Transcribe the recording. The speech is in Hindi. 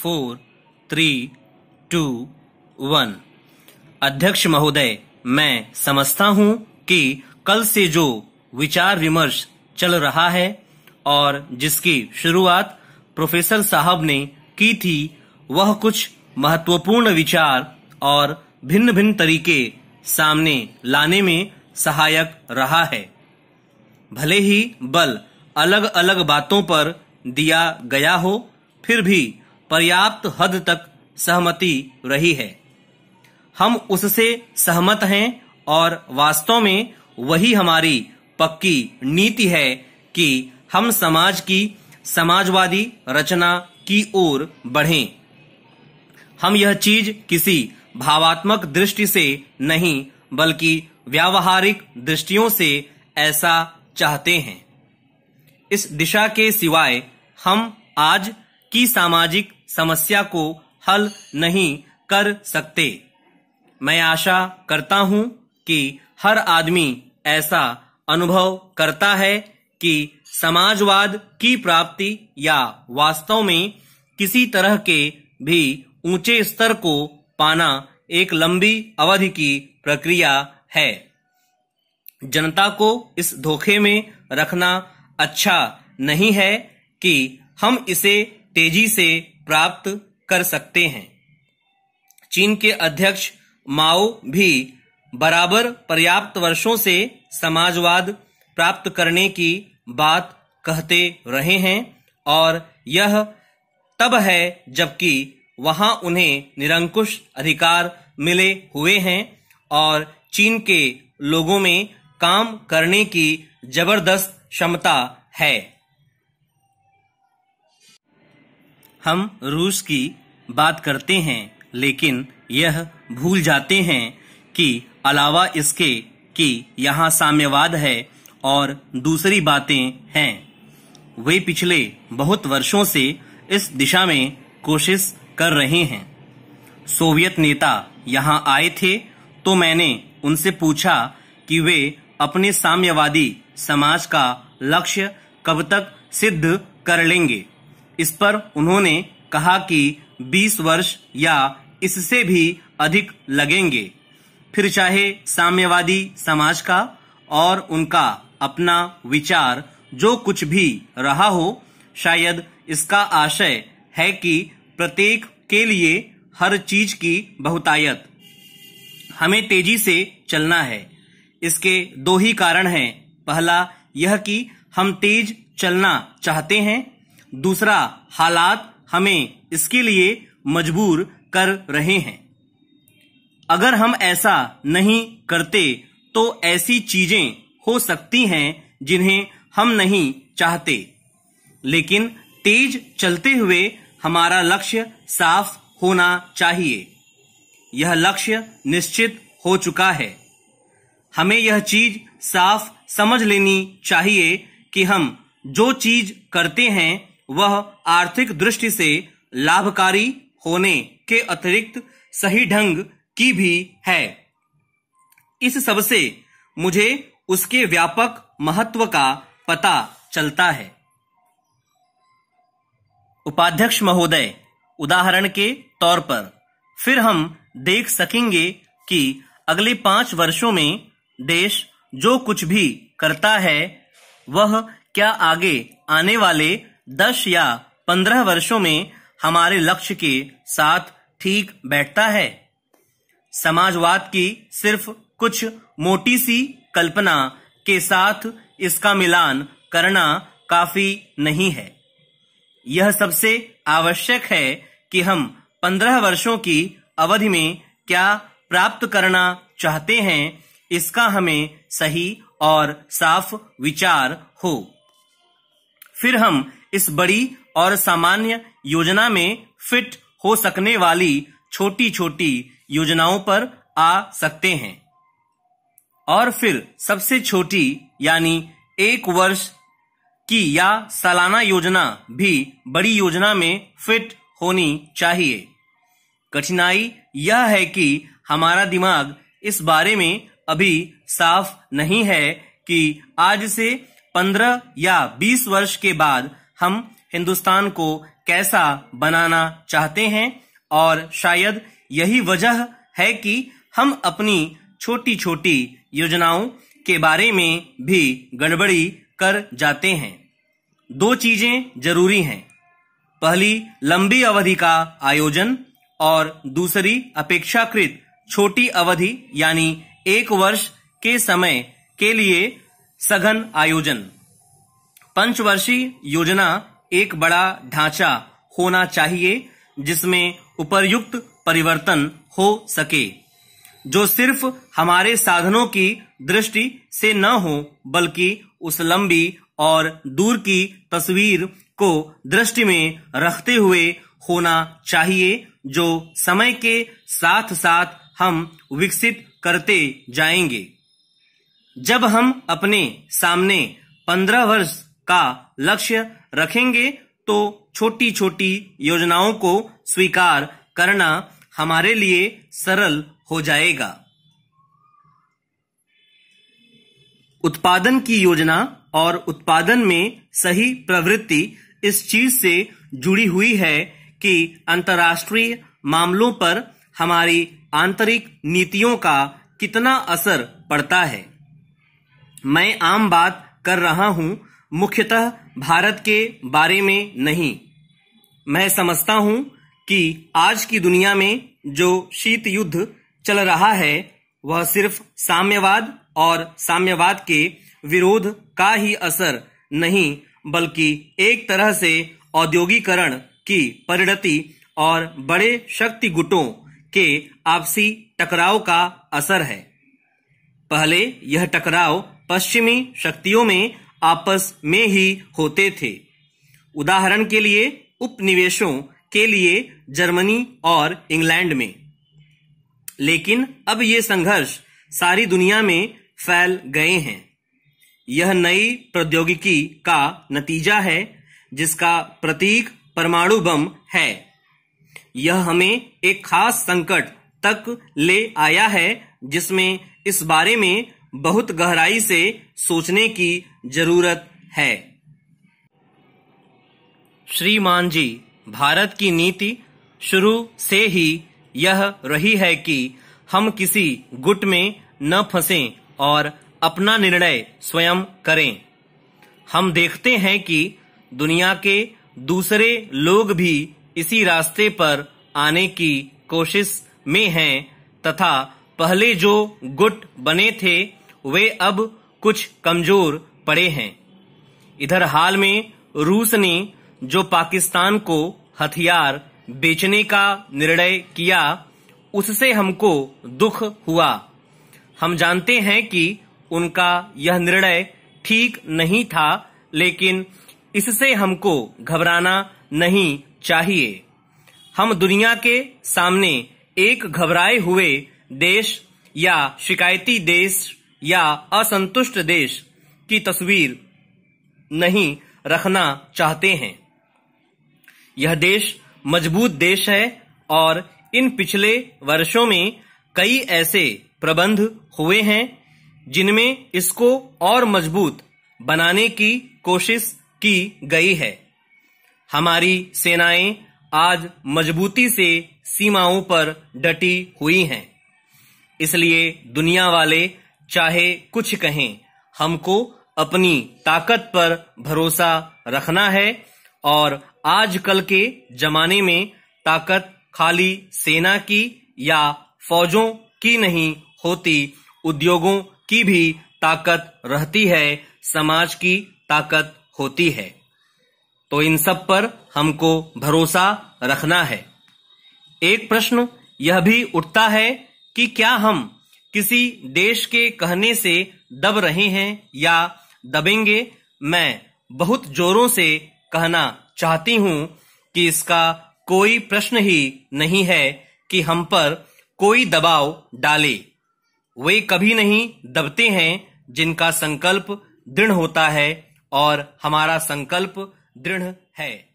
फोर थ्री टू वन अध्यक्ष महोदय मैं समझता हूँ कि कल से जो विचार विमर्श चल रहा है और जिसकी शुरुआत प्रोफेसर साहब ने की थी वह कुछ महत्वपूर्ण विचार और भिन्न भिन्न तरीके सामने लाने में सहायक रहा है भले ही बल अलग अलग बातों पर दिया गया हो फिर भी पर्याप्त हद तक सहमति रही है हम उससे सहमत हैं और वास्तव में वही हमारी पक्की नीति है कि हम समाज की समाजवादी रचना की ओर बढ़ें हम यह चीज किसी भावात्मक दृष्टि से नहीं बल्कि व्यावहारिक दृष्टियों से ऐसा चाहते हैं इस दिशा के सिवाय हम आज की सामाजिक समस्या को हल नहीं कर सकते मैं आशा करता हूं कि हर आदमी ऐसा अनुभव करता है कि समाजवाद की प्राप्ति या वास्तव में किसी तरह के भी ऊंचे स्तर को पाना एक लंबी अवधि की प्रक्रिया है जनता को इस धोखे में रखना अच्छा नहीं है कि हम इसे तेजी से प्राप्त कर सकते हैं चीन के अध्यक्ष माओ भी बराबर पर्याप्त वर्षों से समाजवाद प्राप्त करने की बात कहते रहे हैं और यह तब है जबकि वहां उन्हें निरंकुश अधिकार मिले हुए हैं और चीन के लोगों में काम करने की जबरदस्त क्षमता है हम रूस की बात करते हैं लेकिन यह भूल जाते हैं कि अलावा इसके कि यहाँ साम्यवाद है और दूसरी बातें हैं वे पिछले बहुत वर्षों से इस दिशा में कोशिश कर रहे हैं सोवियत नेता यहाँ आए थे तो मैंने उनसे पूछा कि वे अपने साम्यवादी समाज का लक्ष्य कब तक सिद्ध कर लेंगे इस पर उन्होंने कहा कि 20 वर्ष या इससे भी अधिक लगेंगे फिर चाहे साम्यवादी समाज का और उनका अपना विचार जो कुछ भी रहा हो शायद इसका आशय है कि प्रत्येक के लिए हर चीज की बहुतायत हमें तेजी से चलना है इसके दो ही कारण हैं पहला यह कि हम तेज चलना चाहते हैं दूसरा हालात हमें इसके लिए मजबूर कर रहे हैं अगर हम ऐसा नहीं करते तो ऐसी चीजें हो सकती हैं जिन्हें हम नहीं चाहते लेकिन तेज चलते हुए हमारा लक्ष्य साफ होना चाहिए यह लक्ष्य निश्चित हो चुका है हमें यह चीज साफ समझ लेनी चाहिए कि हम जो चीज करते हैं वह आर्थिक दृष्टि से लाभकारी होने के अतिरिक्त सही ढंग की भी है इस सब से मुझे उसके व्यापक महत्व का पता चलता है उपाध्यक्ष महोदय उदाहरण के तौर पर फिर हम देख सकेंगे कि अगले पांच वर्षों में देश जो कुछ भी करता है वह क्या आगे आने वाले दस या पंद्रह वर्षों में हमारे लक्ष्य के साथ ठीक बैठता है समाजवाद की सिर्फ कुछ मोटी सी कल्पना के साथ इसका मिलान करना काफी नहीं है यह सबसे आवश्यक है कि हम पंद्रह वर्षों की अवधि में क्या प्राप्त करना चाहते हैं इसका हमें सही और साफ विचार हो फिर हम इस बड़ी और सामान्य योजना में फिट हो सकने वाली छोटी छोटी योजनाओं पर आ सकते हैं और फिर सबसे छोटी यानी एक वर्ष की या सालाना योजना भी बड़ी योजना में फिट होनी चाहिए कठिनाई यह है कि हमारा दिमाग इस बारे में अभी साफ नहीं है कि आज से पंद्रह या बीस वर्ष के बाद हम हिंदुस्तान को कैसा बनाना चाहते हैं और शायद यही वजह है कि हम अपनी छोटी छोटी योजनाओं के बारे में भी गड़बड़ी कर जाते हैं दो चीजें जरूरी हैं पहली लंबी अवधि का आयोजन और दूसरी अपेक्षाकृत छोटी अवधि यानी एक वर्ष के समय के लिए सघन आयोजन पंचवर्षीय योजना एक बड़ा ढांचा होना चाहिए जिसमें उपर्युक्त परिवर्तन हो सके जो सिर्फ हमारे साधनों की दृष्टि से न हो बल्कि उस लंबी और दूर की तस्वीर को दृष्टि में रखते हुए होना चाहिए जो समय के साथ साथ हम विकसित करते जाएंगे जब हम अपने सामने पंद्रह वर्ष का लक्ष्य रखेंगे तो छोटी छोटी योजनाओं को स्वीकार करना हमारे लिए सरल हो जाएगा उत्पादन की योजना और उत्पादन में सही प्रवृत्ति इस चीज से जुड़ी हुई है कि अंतर्राष्ट्रीय मामलों पर हमारी आंतरिक नीतियों का कितना असर पड़ता है मैं आम बात कर रहा हूं मुख्यतः भारत के बारे में नहीं मैं समझता हूं कि आज की दुनिया में जो शीत युद्ध चल रहा है वह सिर्फ साम्यवाद और साम्यवाद के विरोध का ही असर नहीं बल्कि एक तरह से औद्योगिकरण की परिणति और बड़े शक्ति गुटों के आपसी टकराव का असर है पहले यह टकराव पश्चिमी शक्तियों में आपस में ही होते थे उदाहरण के लिए उपनिवेशों के लिए जर्मनी और इंग्लैंड में लेकिन अब ये संघर्ष सारी दुनिया में फैल गए हैं यह नई प्रौद्योगिकी का नतीजा है जिसका प्रतीक परमाणु बम है यह हमें एक खास संकट तक ले आया है जिसमें इस बारे में बहुत गहराई से सोचने की जरूरत है श्रीमान जी भारत की नीति शुरू से ही यह रही है कि हम किसी गुट में न फंसें और अपना निर्णय स्वयं करें हम देखते हैं कि दुनिया के दूसरे लोग भी इसी रास्ते पर आने की कोशिश में हैं तथा पहले जो गुट बने थे वे अब कुछ कमजोर पड़े हैं इधर हाल में रूस ने जो पाकिस्तान को हथियार बेचने का निर्णय किया उससे हमको दुख हुआ हम जानते हैं कि उनका यह निर्णय ठीक नहीं था लेकिन इससे हमको घबराना नहीं चाहिए हम दुनिया के सामने एक घबराए हुए देश या शिकायती देश या असंतुष्ट देश की तस्वीर नहीं रखना चाहते हैं यह देश मजबूत देश है और इन पिछले वर्षों में कई ऐसे प्रबंध हुए हैं जिनमें इसको और मजबूत बनाने की कोशिश की गई है हमारी सेनाएं आज मजबूती से सीमाओं पर डटी हुई हैं इसलिए दुनिया वाले चाहे कुछ कहें हमको अपनी ताकत पर भरोसा रखना है और आजकल के जमाने में ताकत खाली सेना की या फौजों की नहीं होती उद्योगों की भी ताकत रहती है समाज की ताकत होती है तो इन सब पर हमको भरोसा रखना है एक प्रश्न यह भी उठता है कि क्या हम किसी देश के कहने से दब रहे हैं या दबेंगे मैं बहुत जोरों से कहना चाहती हूं कि इसका कोई प्रश्न ही नहीं है कि हम पर कोई दबाव डाले वे कभी नहीं दबते हैं जिनका संकल्प दृढ़ होता है और हमारा संकल्प दृढ़ है